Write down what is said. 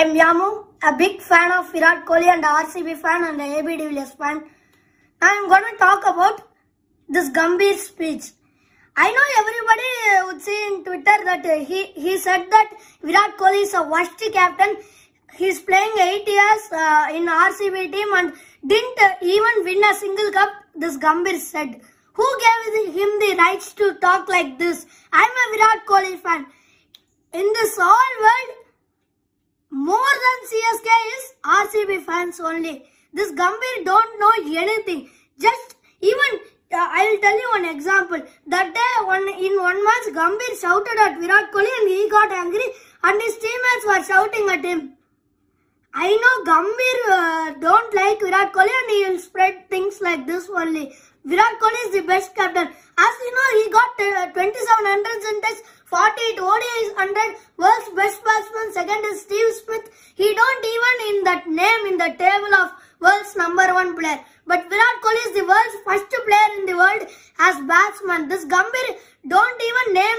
I'm Yamu, a big fan of Virat Kohli and RCB fan and a AB Villiers fan. Now I'm going to talk about this Gambhir speech. I know everybody uh, would see in Twitter that uh, he, he said that Virat Kohli is a worst captain. He's playing 8 years uh, in RCB team and didn't uh, even win a single cup, this Gambhir said. Who gave him the rights to talk like this? I'm a Virat Kohli fan. In this whole world, CSK is RCB fans only. This Gambhir don't know anything. Just even uh, I'll tell you one example. That day one, in one match Gambhir shouted at Virat Kohli and he got angry and his teammates were shouting at him. I know Gambhir uh, don't like Virat Kohli and he will spread things like this only. Virat Kohli is the best captain. As you know, he got uh, 27 hundreds in test, 48 ODIs, 100 world's best player. Second is Steve Smith. He don't even in that name in the table of world's number one player. But Virat Kohli is the world's first player in the world as batsman. This Gambhir don't even name